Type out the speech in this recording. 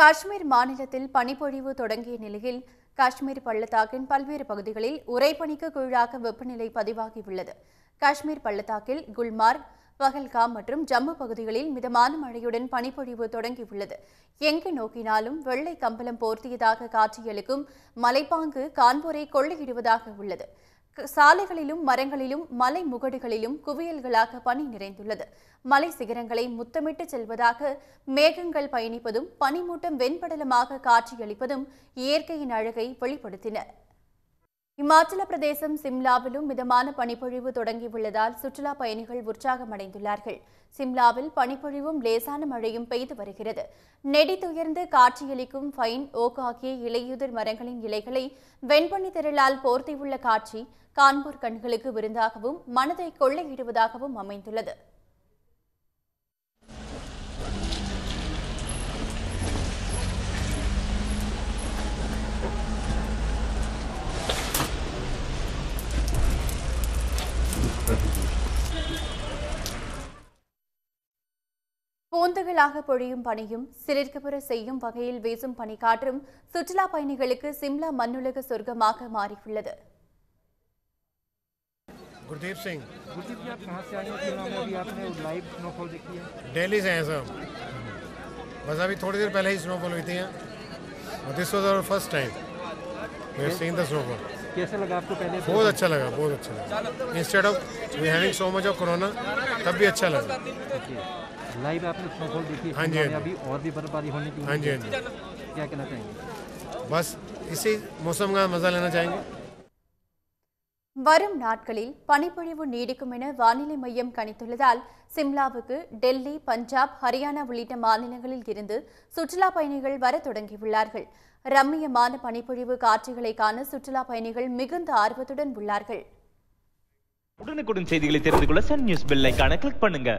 காஷ்மீர் மாநிலத்தில் பனிப்பொழிவு தொடங்கிய நிலையில் காஷ்மீர் பள்ளத்தாக்கின் பல்வேறு பகுதிகளில் உறைபனிக்கு கீழாக வெப்பநிலை பதிவாகியுள்ளது காஷ்மீர் பள்ளத்தாக்கில் குல்மார்க் பகல்காம் மற்றும் ஜம்மு பகுதிகளில் மிதமான மழையுடன் பனிப்பொழிவு தொடங்கியுள்ளது எங்கு நோக்கினாலும் வெள்ளை கம்பளம் போர்த்தியதாக காட்சியளிக்கும் மலைப்பாங்கு கான்பூரை கொள்ளையிடுவதாக உள்ளது சாலைகளிலும் மரங்களிலும் மலை முகடுகளிலும் குவியல்களாக பனி நிறைந்துள்ளது மலை சிகரங்களை முத்தமிட்டு செல்வதாக மேகங்கள் பயணிப்பதும் பனிமூட்டம் வெண்படலமாக காட்சியளிப்பதும் இயற்கையின் அழகை வெளிப்படுத்தின இமாச்சல பிரதேசம் சிம்லாவிலும் மிதமான பனிப்பொழிவு தொடங்கியுள்ளதால் சுற்றுலா பயணிகள் உற்சாகமடைந்துள்ளார்கள் சிம்லாவில் பனிப்பொழிவும் லேசான மழையும் பெய்து வருகிறது நெடித்துயர்ந்து காட்சியளிக்கும் ஃபைன் ஓக் ஆகிய இலையுதிர் மரங்களின் இலைகளை வெண்பனி திரளால் போர்த்தியுள்ள காட்சி கான்பூர் கண்களுக்கு விருந்தாகவும் மனதை கொள்ளையிடுவதாகவும் அமைந்துள்ளது பொண்டுகளாகப் பொடியும் பனியும் சிறிற்கபுர செய்யும் வகையில் வீசும் பனி காற்று சுத்தla பைனிகளுக்கு சிம்லா மண்ணுலக சொர்க்கமாக மாறிவிட்டது. குருதீப் சிங் குருதீப் जी आप कहां से आए हैं? जी आपने लाइव स्नोफॉल देखी है? दिल्ली से हैं सर। वजा भी थोड़ी देर पहले ही स्नोफॉल होती है। What is so for first time? Have seen the snow कैसा लगा आपको पहले बहुत अच्छा लगा बहुत अच्छा लगा instead of we having so much of corona तब भी अच्छा लगा लाइव आपने स्नोफॉल देखी हाँ, हाँ जी अभी और भी बर्फबारी होने की हाँ जी हाँ जी क्या कहना चाहेंगे बस इसी मौसम का मज़ा लेना चाहेंगे வரும் நாட்களில் பனிப்பொழிவு நீடிக்கும் என வானிலை மையம் கணித்துள்ளதால் சிம்லாவுக்கு டெல்லி பஞ்சாப் ஹரியானா உள்ளிட்ட மாநிலங்களில் இருந்து சுற்றுலா பயணிகள் வர தொடங்கியுள்ளார்கள் ரம்மியமான பனிப்பொழிவு காட்சிகளை காண சுற்றுலா பயணிகள் மிகுந்த ஆர்வத்துடன் உள்ளார்கள் உடனுக்குடன் செய்திகளை தெரிந்து கொள்ள சன் நியூஸ் கிளிக் பண்ணுங்க